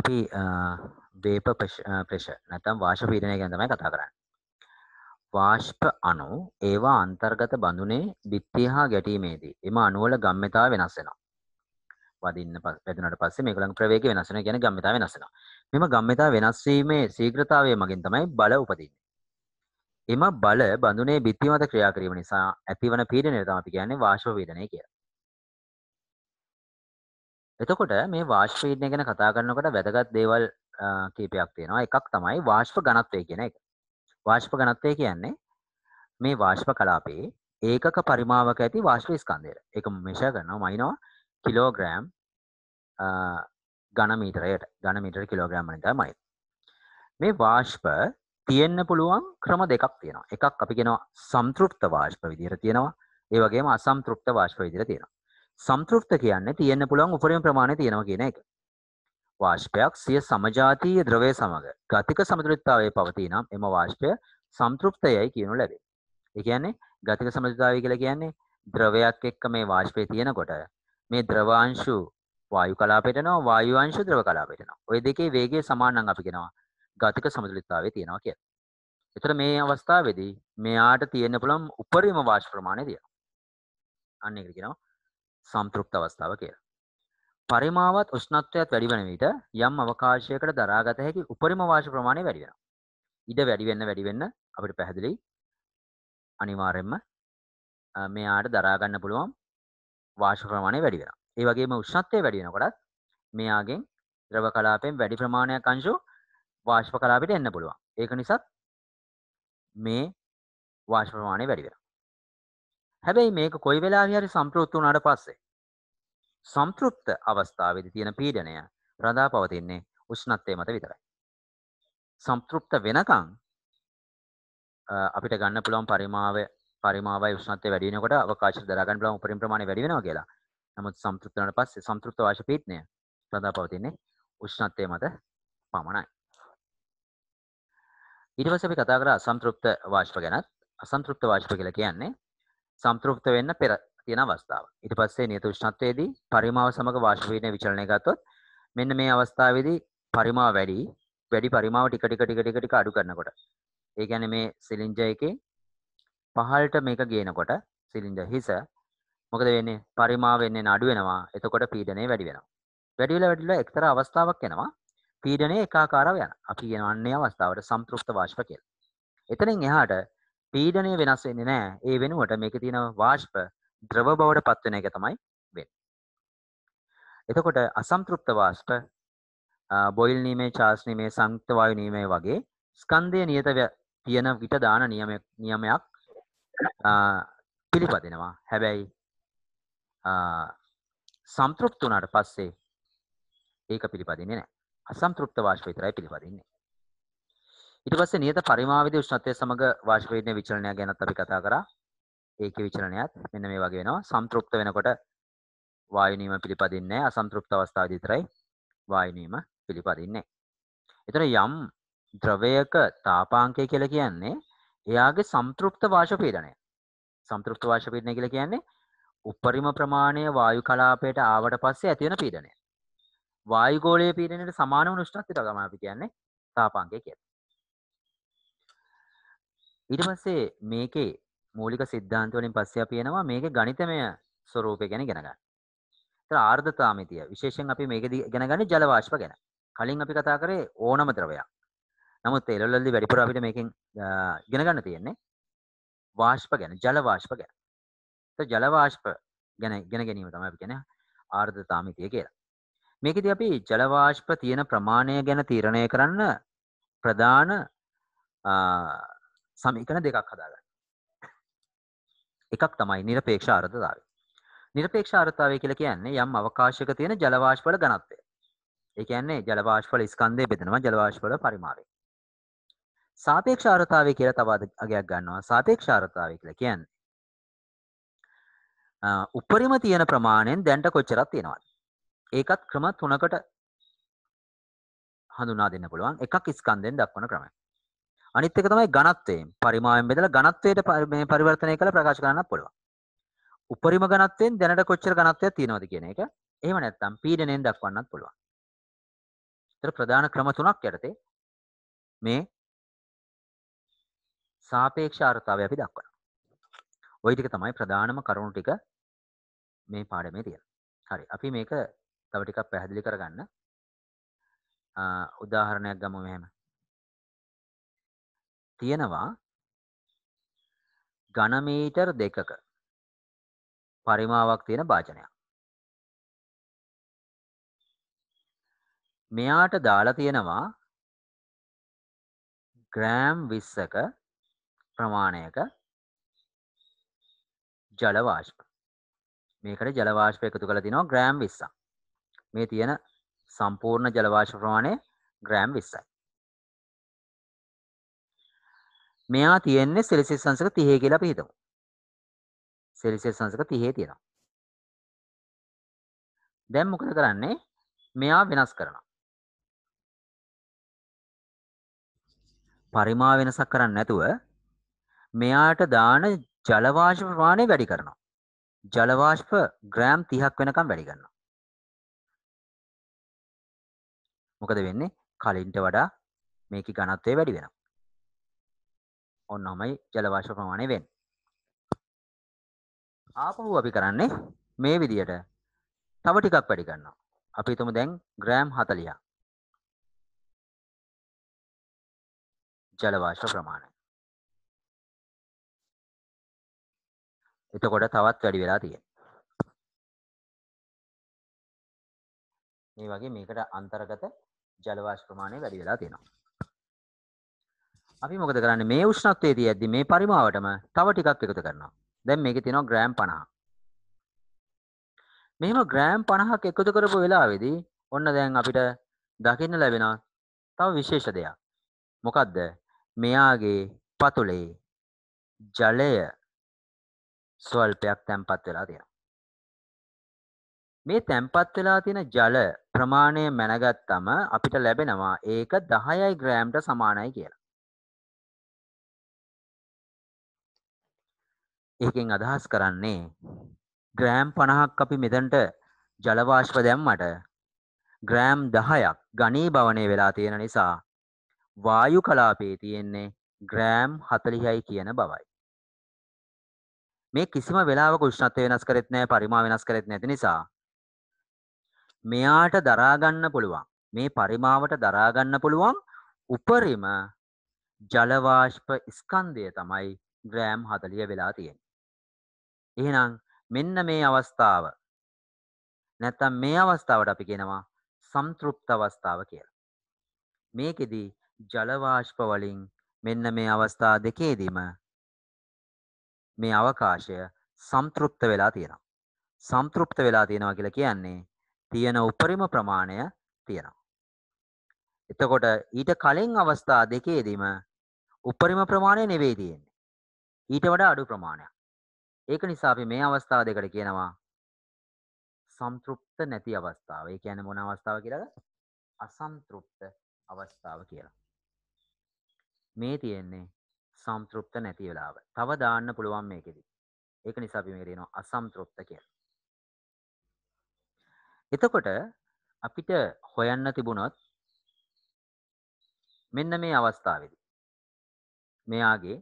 අපි වේප ප්‍රෙෂ නැතම් වාශ පීඩනය ගැන තමයි කතා කරන්න. වාශ්ප අනු ඒවා අන්තර්ගත බඳුනේ බිත්තිය හා ගැටීමේදී එම අනුවල ගම්මතා වෙනස් වෙනවා. වදින්න පැදනට පස්සේ මේකලන් ප්‍රවේග වෙනස් වෙන ගැන ගම්මතා වෙනස් වෙනවා. මෙම ගම්මතා වෙනස් වීමේ ශීඝ්‍රතාවය මගින් තමයි බල උපදින්නේ. එම බල බඳුනේ බිත්ති මත ක්‍රියා කිරීම නිසා ඇතිවන පීඩනය තමයි අපි කියන්නේ වාෂ්ප පීඩනය කියලා. එතකොට මේ වාශ්වීඩ්නය ගැන කතා කරනකට වැදගත් දේවල් කීපයක් තියෙනවා එකක් තමයි වාශ්ප ගණත්වය කියන එක වාශ්ප ගණත්වය කියන්නේ මේ වාශ්ප කලාපේ ඒකක පරිමාවක ඇති වාශ්ව ස්කන්දය එක මෙෂ කරනවා මයිනවා කිලෝග්‍රෑම් ගණමීටරයට ගණමීටර කිලෝග්‍රෑම්මනත මයි මේ වාශ්ප තියෙන්න්න පුළුවන් ක්‍රම දෙකක් තියෙනවා එකක් අපි කෙනවා සම්තෘප්ත වාශ්ප විදිර තියෙනවා ඒවගේම අසම්තෘප්ත වාශ්ප විදිර තියෙනවා සම්තෘප්ත කියන්නේ තියෙන්න පුළුවන් උපරිම ප්‍රමාණය තියෙනවා කියන එක. වාෂ්පයක් සිය සමජාතීය ද්‍රවය සමග ගතික සමතුලිතතාවයේ පවතී නම් එම වාෂ්පය සම්තෘප්තයයි කියනු ලැබේ. ඒ කියන්නේ ගතික සමතුලිතතාවය කියලා කියන්නේ ද්‍රවයක් එක්ක මේ වාෂ්පය තියෙනකොට මේ ද්‍රවාංශු වායු කලාපයට යනවා වායු අංශ ද්‍රව කලාපයට යනවා. ওই දෙකේ වේගය සමාන නම් අපි කියනවා ගතික සමතුලිතතාවය තියෙනවා කියලා. එතකොට මේ අවස්ථාවේදී මෙයාට තියෙන්න පුළුවන් උපරිම වාෂ්ප ප්‍රමාණය තියෙනවා. අන්න ඒකට කියනවා සම්පෘක්ත අවස්ථාව කියලා. පරිමාවත් උෂ්ණත්වයත් වැඩි වෙන විට යම් අවකාශයකට දරාගත හැකි උපරිම වාෂ ප්‍රමාණය වැඩි වෙනවා. ඉඩ වැඩි වෙන්න වැඩි වෙන්න අපිට පැහැදිලි අනිවාර්යයෙන්ම මෙයාට දරා ගන්න පුළුවන් වාෂ ප්‍රමාණය වැඩි වෙනවා. ඒ වගේම උෂ්ණත්වය වැඩි වෙනකොටත් මෙයාගෙන් ද්‍රව කලාපයෙන් වැඩි ප්‍රමාණයක් අංශු වාෂ්ප කලාපයට එන්න පුළුවන්. ඒක නිසා මේ වාෂ්ප ප්‍රමාණය වැඩි වෙනවා. හැබැයි මේක කොයි වෙලාවෙ හරි සම්පූර්ණ වුණාට පස්සේ සම්පෘප්ත අවස්ථාවේදී තියෙන පීඩනය රඳා පවතින්නේ උෂ්ණත්වය මත විතරයි. සම්පෘප්ත වෙනකන් අපිට ගන්න පුළුවන් පරිමාවය පරිමාවයි උෂ්ණත්වය වැඩි වෙනකොට අවකාශය දරා ගන්න පුළුවන් උපරිම ප්‍රමාණය වැඩි වෙනවා කියලා. නමුත් සම්පෘප්ත වුණාට පස්සේ සම්පෘප්ත වාෂ පීඩනය රඳා පවතින්නේ උෂ්ණත්වය මත පමණයි. ඊට පස්සේ අපි කතා කරා අසම්පෘප්ත වාෂ්ප ගැනත්. අසම්පෘප්ත වාෂ්ප කියලා කියන්නේ සම්පෘක්ත වෙන්න පෙර තියෙන අවස්ථාව. ඊට පස්සේ නියත උෂ්ණත්වයේදී පරිමාව සමග වාෂ්පීනය විචලනය ගත්තොත් මෙන්න මේ අවස්ථාවේදී පරිමාව වැඩි වැඩි පරිමාව ටික ටික ටික ටික ටික අඩු කරනකොට ඒ කියන්නේ මේ සිලින්ඩර් එකේ පහළට මේක ගේනකොට සිලින්ඩර් හිස මොකද වෙන්නේ පරිමාව වෙන්නේ නඩු වෙනවා එතකොට පීඩනය වැඩි වෙනවා වැඩි වෙලා වැඩි වෙලා එක්තරා අවස්ථාවක් එනවා පීඩනය ඒකාකාරව යනවා අපි කියනවන්නේ අවස්ථාවට සම්පෘක්ත වාෂ්ප කියලා එතනින් එහාට පීඩනය වෙනස් වෙන්නේ නෑ ඒ වෙනුවට මේක තියෙන වාෂ්ප ද්‍රව බවට පත්වෙන එක තමයි වෙන්නේ. එතකොට අසම්තෘප්ත වාෂ්ප බොයිල් නීමේ චාස් නීමේ සංයුක්ත වායු නීමේ වගේ ස්කන්ධය නියත තියෙන විට දාන නියමයක් නියමයක් පිළිපදිනවා. හැබැයි සම්තෘප්ත වුණාට පස්සේ ඒක පිළිපදින්නේ නෑ. අසම්තෘප්ත වාෂ්ප විතරයි පිළිපදින්නේ. ඊට පස්සේ නියත පරිමාවේදී උෂ්ණත්වය සමග වාෂ්පීඩන විචලනය ගැනත් අපි කතා කරා. ඒකේ විචලනයත් මෙන්න මේ වගේ වෙනවා. සම්පෘප්ත වෙනකොට වායු නීම පිළිපදින්නේ නැහැ. අසම්පෘප්ත අවස්ථාවේදී විතරයි වායු නීම පිළිපදින්නේ. එතන යම් ද්‍රවයක තාපාංකය කියලා කියන්නේ එයාගේ සම්පෘප්ත වාෂපීඩනය. සම්පෘප්ත වාෂපීඩනය කියලා කියන්නේ උපරිම ප්‍රමාණය වායු කලාපයට ආවට පස්සේ ඇති වෙන පීඩනය. වායු ගෝලයේ පීඩනයට සමාන වුණු උෂ්ණත්වයට තමයි අපි කියන්නේ තාපාංකය කියලා. ඊට පස්සේ මේකේ මූලික සිද්ධාන්ත වලින් පස්සේ අපි එනවා මේකේ ගණිතමය ස්වરૂපය ගැන ඉගෙන ගන්න. ඒතර ආර්ධතාමිතිය විශේෂයෙන් අපි මේකදී ඉගෙන ගන්නේ ජල වාෂ්ප ගැන. කලින් අපි කතා කරේ ඕනම ද්‍රවයක්. නමුත් එළවලදී වැඩිපුර අපිට මේකෙන් ඉගෙන ගන්න තියෙන්නේ වාෂ්ප ගැන, ජල වාෂ්ප ගැන. ඒතර ජල වාෂ්ප ගැන ඉගෙන ගැනීම තමයි අපි කියන්නේ ආර්ධතාමිතිය කියලා. මේකදී අපි ජල වාෂ්ප තියෙන ප්‍රමාණය ගැන තීරණය කරන්න ප්‍රධාන සමීකන දෙකක් හදාගන්න එකක් තමයි නිරපේක්ෂ අර්ථතාවය. නිරපේක්ෂ අර්ථතාවය කියලා කියන්නේ යම් අවකාශයක තියෙන ජලවාෂ්පවල ඝනත්වය. ඒ කියන්නේ ජලවාෂ්පවල ස්කන්ධය බෙදෙනවා ජලවාෂ්පවල පරිමාවෙන්. සාපේක්ෂ අර්ථතාවය කියලා තව අගයක් ගන්නවා. සාපේක්ෂ අර්ථතාවය කියලා කියන්නේ උපරිම තියෙන ප්‍රමාණයෙන් දැන්ට කොච්චරක් තියෙනවද? ඒකත් ක්‍රම තුනකට හඳුනා දෙන්න පුළුවන්. එකක් ස්කන්ධයෙන් දක්වන ක්‍රමය. අනිත් එක තමයි ඝනත්වයෙන් පරිමාවෙන් බෙදලා ඝනත්වයට මේ පරිවර්තනය කරලා ප්‍රකාශ කරන්නත් පුළුවන්. උපරිම ඝනත්වයෙන් දැනට කොච්චර ඝනත්වයක් තියෙනවද කියන එක. එහෙම නැත්නම් පීඩණයෙන් දක්වන්නත් පුළුවන්. ඒතර ප්‍රධාන ක්‍රම තුනක් යටතේ මේ සාපේක්ෂ අර්ථාවය අපි දක්වනවා. ওই ටික තමයි ප්‍රධානම කරුණු ටික මේ පාඩමේ තියෙන. හරි. අපි මේක තව ටිකක් පැහැදිලි කරගන්න. උදාහරණයක් ගමු මෙහෙම. තියෙනවා ඝනමීටර් දෙකක පරිමාවක් තියෙන භාජනයක්. මෙයාට දාලා තියෙනවා ග්‍රෑම් 20ක ප්‍රමාණයක ජල වාෂ්ප. මේකට ජල වාෂ්ප එකතු කරලා තිනවා ග්‍රෑම් 20ක්. මේ තියෙන සම්පූර්ණ ජල වාෂ්ප ප්‍රමාණය ග්‍රෑම් 20යි. මෙයා තියෙන්නේ සෙල්සියස් අංශක 30 කියලා අපි හිතමු. සෙල්සියස් අංශක 30 තියෙනවා. දැන් මොකද කරන්නේ? මෙයා වෙනස් කරනවා. පරිමා වෙනසක් කරන්නේ නැතුව මෙයාට දාන ජල වාෂ්ප ප්‍රමාණය වැඩි කරනවා. ජල වාෂ්ප ග්‍රෑම් 30ක් වෙනකම් වැඩි කරනවා. මොකද වෙන්නේ? කලින්ට වඩා මේකේ ඝනත්වය වැඩි වෙනවා. ඔන්න ඔහමයි ජල වාෂ්ප ප්‍රමාණය වෙන්නේ. ආපහු අපි කරන්නේ මේ විදියට තව ටිකක් වැඩි කරනවා. අපි හිතමු දැන් ග්‍රෑම් 40ක්. ජල වාෂ්ප ප්‍රමාණය. එතකොට තවත් වැඩි වෙලා තියෙනවා. මේ වගේ මේකට අන්තර්ගත ජල වාෂ්ප ප්‍රමාණය වැඩි වෙලා තියෙනවා. අපි මොකද කරන්නේ මේ උෂ්ණත්වයේ තියද්දි මේ පරිමාවටම තව ටිකක් එකතු කරනවා. දැන් මේකේ තියෙනවා ග්‍රෑම් 50. මෙහෙම ග්‍රෑම් 50ක් එකතු කරපු වෙලාවේදී ඔන්න දැන් අපිට දකින්න ලැබෙනවා තව විශේෂ දෙයක්. මොකද්ද? මෙයාගේ පතුලේ ජලය ස්වල්පයක් තැම්පත් වෙලා තියෙනවා. මේ තැම්පත් වෙලා තියෙන ජල ප්‍රමාණය මැනගත්තම අපිට ලැබෙනවා ඒක 10යි ග්‍රෑම්ට සමානයි කියලා. ඒකෙන් අදහස් කරන්නේ ග්‍රෑම් 50ක් අපි මෙතනට ජල වාෂ්ප දැම්මට ග්‍රෑම් 10ක් ඝනීභවණය වෙලා තියෙන නිසා වායු කලාපයේ තියෙන්නේ ග්‍රෑම් 40යි කියන බවයි. මේ කිසිම වෙලාවක උෂ්ණත්වය වෙනස් කරෙත් නැහැ පරිමාව වෙනස් කරෙත් නැති නිසා මෙයාට දරා ගන්න පුළුවන් මේ පරිමාවට දරා ගන්න පුළුවන් උපරිම ජල වාෂ්ප ස්කන්ධය තමයි ග්‍රෑම් 40 වෙලා තියෙන්නේ එහෙනම් මෙන්න මේ අවස්ථාව නැත්තම් මේ අවස්ථාවට අපි කියනවා සම්තෘප්ත අවස්ථාව කියලා. මේකෙදි ජල වාෂ්ප වලින් මෙන්න මේ අවස්ථා දෙකේදීම මේ අවකාශය සම්තෘප්ත වෙලා තියෙනවා. සම්තෘප්ත වෙලා තියෙනවා කියලා කියන්නේ තියෙන උපරිම ප්‍රමාණය තියෙනවා. එතකොට ඊට කලින් අවස්ථා දෙකේදීම උපරිම ප්‍රමාණය නෙවෙයි තියෙන්නේ. ඊට වඩා අඩු ප්‍රමාණයක්. ඒක නිසා අපි මේ අවස්ථාව දෙකට කියනවා සම්තෘප්ත නැති අවස්ථාව. ඒ කියන්නේ මොන අවස්ථාව කියලාද? අසම්තෘප්ත අවස්ථාව කියලා. මේ තියෙන්නේ සම්තෘප්ත නැති වෙලාව. තව දාන්න පුළුවන් මේකෙදි. ඒක නිසා අපි මේක දෙනවා අසම්තෘප්ත කියලා. එතකොට අපිට හොයන්න තිබුණොත් මෙන්න මේ අවස්ථාවේදී මෙයාගේ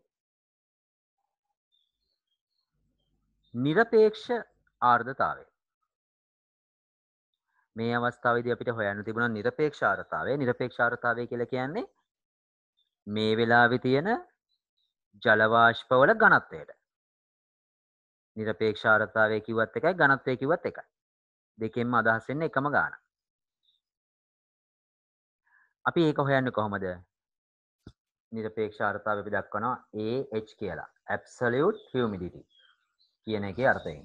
නිරපේක්ෂ ආර්ධතාවය මේ අවස්ථාවේදී අපිට හොයන්න තිබුණා নিরপেক্ষ ආර්ථතාවය. নিরপেক্ষ ආර්ථතාවය කියලා කියන්නේ මේ වෙලාවේ තියෙන ජල වාෂ්පවල ඝනත්වයට. নিরপেক্ষ ආර්ථතාවය කිව්වත් එකයි ඝනත්වය කිව්වත් එකයි. දෙකෙන්ම අදහස් වෙන්නේ එකම ගාන. අපි ඒක හොයන්නේ කොහොමද? নিরপেক্ষ ආර්ථතාවය අපි දක්වනවා AH කියලා. absolute humidity. කියන එකේ අර්ථයෙන්.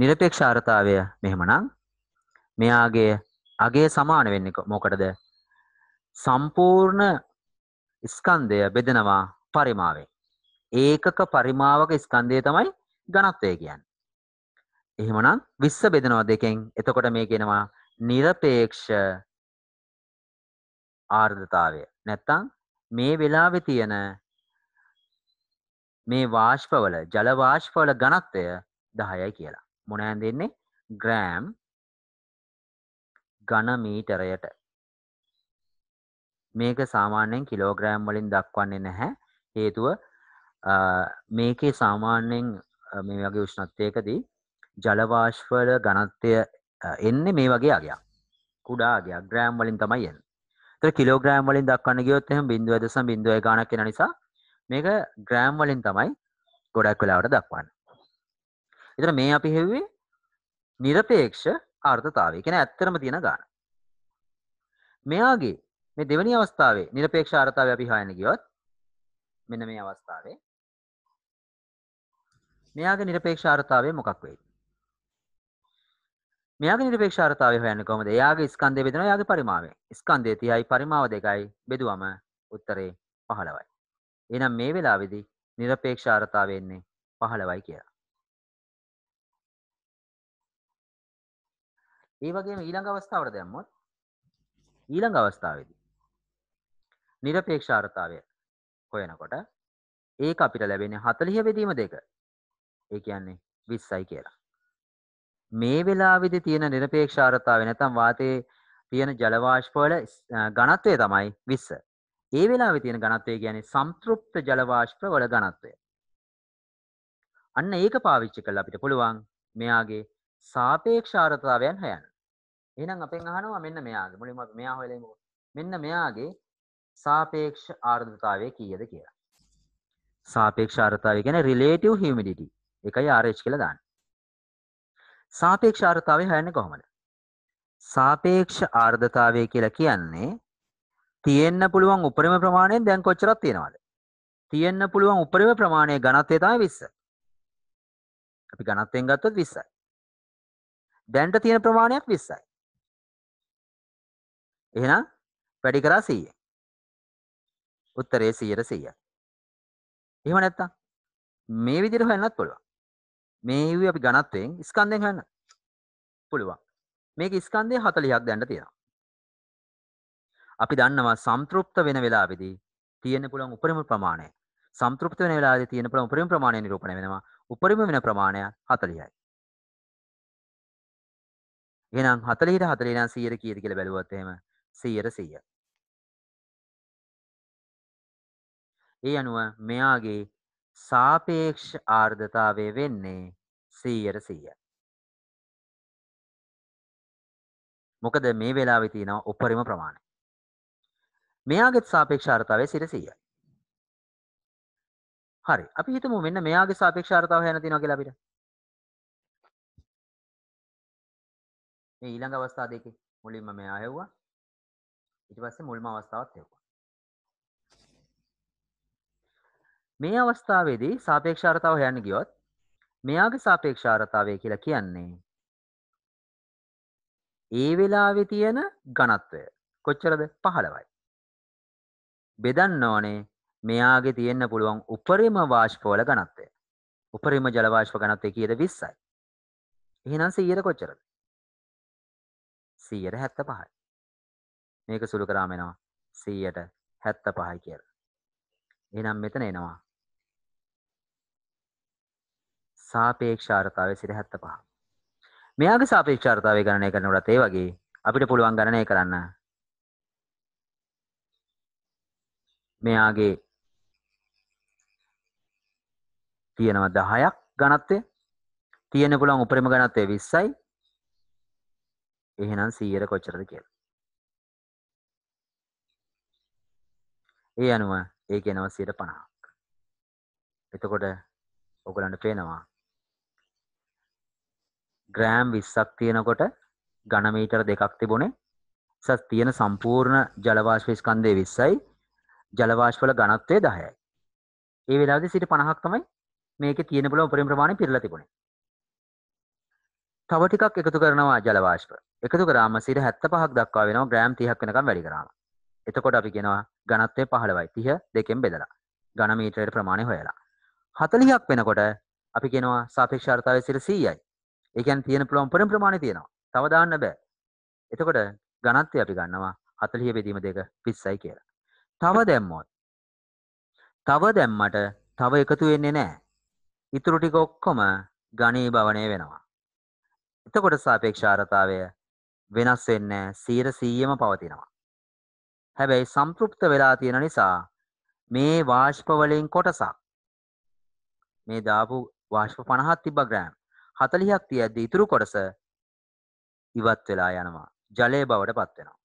නිරපේක්ෂාර්ථතාවය මෙහෙමනම් මෙයාගේ අගේ සමාන වෙන්නේ මොකටද? සම්පූර්ණ ස්කන්ධය බෙදෙනවා පරිමාවෙන්. ඒකක පරිමාවක ස්කන්ධය තමයි ඝනත්වය කියන්නේ. එහෙමනම් 20 බෙදෙනවා දෙකෙන්. එතකොට මේ කියනවා নিরপেক্ষ ආර්ධතාවය. නැත්තම් මේ වෙලාවේ තියෙන මේ වාශ්පවල ජලවාශ්පවල ගණත්වය දහයයි කියලා. මොනෑන් දෙන්නේ ග්‍රෑම් ගණමීටරයට. මේක සාමාන්‍යයෙන් කිලෝග්‍රෑම් වලින් දක්වන්නේ නැහැ හේතුව මේකේ සාමාන්‍යයෙන් මේ වගේ උෂ්ණත්වයකදී ජලවාශ්වල ගණත්වය එන්නේ මේ වගේ අගයක් කුඩා අගයක් ග්‍රෑම් වලින් තමයි එන්නේ. ඒතර කිලෝග්‍රෑම් වලින් දක්වන්න ගියොත් එහෙනම් 0.01 ගාණක් වෙන නිසා මේක ග්‍රෑම් වලින් තමයි ගොඩක් වෙලාවට දක්වන්නේ. එතන මේ අපි හෙව්වේ নিরপেক্ষ අර්ථතාවය. කියන්නේ ඇත්තරම තියෙන ගාන. මෙයාගේ මේ දෙවෙනි අවස්ථාවේ নিরপেক্ষ අර්ථතාවය අපි හොයන්න ගියොත් මෙන්න මේ අවස්ථාවේ මෙයාගේ নিরপেক্ষ අර්ථතාවය මොකක් වෙයි? මෙයාගේ নিরপেক্ষ අර්ථතාවය හොයන්නේ කොහොමද? එයාගේ ස්කන්ධය බෙදනවා එයාගේ පරිමාවෙන්. ස්කන්ධය 30යි පරිමාව 2යි බෙදුවම උත්තරේ 15යි. එනම් මේ වෙලාවෙදි නිරපේක්ෂාරතාවවෙන්නේ පහළවයි කියලා. ඒ වගේම ඊළඟ අවස්ථාවට දැම්මොත් ඊළඟ අවස්ථාවේදී නිරපේක්ෂාරතාවය හොයනකොට ඒක අපිට ලැබෙන්නේ 40 බෙදීම දෙක. ඒ කියන්නේ 20යි කියලා. මේ වෙලාවේදී තියෙන නිරපේක්ෂාරතාවය නැත්නම් වාතයේ තියෙන ජල වාෂ්ප වල ඝනත්වය තමයි 20. ඒ වෙලාවේ තියෙන ඝනත්වය කියන්නේ සම්පෘප්ත ජල වාෂ්ප වල ඝනත්වය. අන්න ඒක පාවිච්චි කරලා අපිට පුළුවන් මෙයාගේ සාපේක්ෂ ආරතාවයන් හොයන්න. එහෙනම් අපෙන් අහනවා මෙන්න මෙයාගේ මුලින්ම මෙයා හොයලා ඉමු. මෙන්න මෙයාගේ සාපේක්ෂ ආර්ද්‍රතාවය කීයද කියලා. සාපේක්ෂ ආර්ද්‍රතාවය කියන්නේ relative humidity. ඒකයි RH කියලා දාන්නේ. සාපේක්ෂ ආර්ද්‍රතාවය හොයන්නේ කොහොමද? සාපේක්ෂ ආර්ධතාවය කියලා කියන්නේ තියෙන්න්න පුළුවන් උපරිම ප්‍රමාණයෙන් දැන් කොච්චරක් තියෙනවාද තියෙන්න්න පුළුවන් උපරිම ප්‍රමාණය ගණත්වය තමයි විස්ස අපි ගණත්වයෙන් ගත්තොත් විස්සයි දැන්ට තියෙන ප්‍රමාණයක් විස්සයි එහෙනම් වැඩි කරා සීය උත්තරේ සීයට සීය එහෙම නැත්තම් මේ විදිහට හොයන්නත් පුළුවන් මේ ඉවි අපි ගණත්වයෙන් ස්කන්ධයෙන් හොයන්න පුළුවන් මේක ස්කන්ධය 40ක් දැන්න තියෙනවා අපි දන්නවා සම්තෘප්ත වෙන වෙලාවේදී තියෙන්න පුළුවන් උපරිම ප්‍රමාණය. සම්තෘප්ත වෙන වෙලාවේදී තියෙන පුළුවන් උපරිම ප්‍රමාණය නිරූපණය වෙනවා. උපරිම වෙන ප්‍රමාණය 40යි. එහෙනම් 40ට 40 නම් 100ට කීයද කියලා බැලුවොත් එහෙම 100ට 100. ඒ අනුව මෙයාගේ සාපේක්ෂ ආර්ධතාවය වෙන්නේ 100ට 100. මොකද මේ වෙලාවේ තියෙන උපරිම ප්‍රමාණය. මෙයාගේ සාපේක්ෂාර්ථතාවය සිරසීයයි. හරි අපි හිතමු මෙන්න මෙයාගේ සාපේක්ෂාර්ථතාව හැන තියෙනවා කියලා අපිට. මේ ඊළඟ අවස්ථා දෙකේ මුලින්ම මෙයා ඇහුවා. ඊට පස්සේ මුල්ම අවස්ථාවත් ඇහුවා. මේ අවස්ථාවේදී සාපේක්ෂාර්ථතාව හැන්න ගියොත් මෙයාගේ සාපේක්ෂාර්ථතාවය කියලා කියන්නේ ඒ වෙලාවේ තියෙන ඝනත්වය කොච්චරද 15යි. බෙදන්න ඕනේ මෙයාගේ තියෙන්න පුළුවන් උපරිම වාෂ්පවල ඝනත්වය. උපරිම ජල වාෂ්ප ඝනත්වය කීයද 20යි. එහෙනම් 100ට කොච්චරද? 175යි. මේක සුළු කරාම එනවා 175යි කියලා. එහෙනම් මෙතන එනවා සාපේක්ෂ ආරතාවය 75. මෙයාගේ සාපේක්ෂ ආරතාවය ගණනය කරනකොට ඒ වගේ අපිට පුළුවන් ගණනය කරන්න මෙයාගේ තියෙනවා 10ක් ඝනත්වය තියෙන පුළුවන් උපරිම ඝනත්වය 20යි එහෙනම් 100ට කොච්චරද කියලා ඒ අනුව ඒක එනවා 150ක් එතකොට ඔයගලන්ට පේනවා ග්‍රෑම් 20ක් තියෙනකොට ඝන මීටර දෙකක් තිබුණේ සස් තියෙන සම්පූර්ණ ජල වාෂ්ප ස්කන්ධය 20යි ජලවාශ්වල ගණත්වය දහයයි. ඒ වෙලාද සිට පණහක් තමයි මේක තියෙන පුල උපරිම ප්‍රමාණය පිරලා තිබුණේ. තව ටිකක් එකතු කරනවා ජලවාශ්ව. එකතු කරාම සිට 75ක් දක්වා වෙනවා ග්‍රෑම් 30ක් වෙනකම් වැඩි කරාම. එතකොට අපි කියනවා ඝනත්වය 15යි 30 දෙකෙන් බෙදලා. ඝන මීටරයට ප්‍රමාණය හොයලා. 40ක් වෙනකොට අපි කියනවා සාපේක්ෂාර්ථතාවය සිට 100යි. ඒ කියන්නේ තියෙන පුළුවන් උපරිම ප්‍රමාණය තියෙනවා. තව දාන්න බෑ. එතකොට ඝනත්වය අපි ගන්නවා 40 බෙදීම දෙක 20යි කියලා. තව දැම්මොත් තව දැම්මට තව එකතු වෙන්නේ නැහැ. ඉතුරු ටික ඔක්කොම ඝනීභවණය වෙනවා. එතකොට සාපේක්ෂාරතාවය වෙනස් වෙන්නේ 100%ම පවතිනවා. හැබැයි සම්පෘප්ත වෙලා තියෙන නිසා මේ වාෂ්ප වලින් කොටසක් මේ දාපු වාෂ්ප 50ක් තිබ්බ ග්‍රෑම් 40ක් තියද්දි ඉතුරු කොටස ඉවත් වෙලා යනවා. ජලය බවට පත් වෙනවා.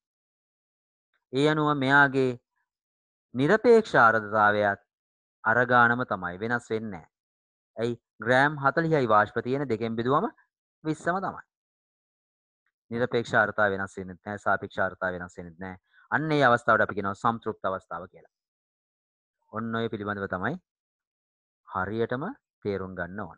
ඒ අනුව මෙයාගේ නිරපේක්ෂ ආරධතාවයත් අරගානම තමයි වෙනස් වෙන්නේ ඇයි ග්‍රෑම් 40යි වාෂ්ප තියෙන දෙකෙන් බෙදුවම 20ම තමයි. නිරපේක්ෂ ආරධතාව වෙනස් වෙන්නේ නැහැ සාපේක්ෂ ආරධතාව වෙනස් වෙන්නේ නැහැ. අන්න ඒ අවස්ථාවට අපි කියනවා සම්තෘප්ත අවස්ථාව කියලා. ඔන්න ඔය පිළිබඳව තමයි හරියටම තේරුම් ගන්න ඕන.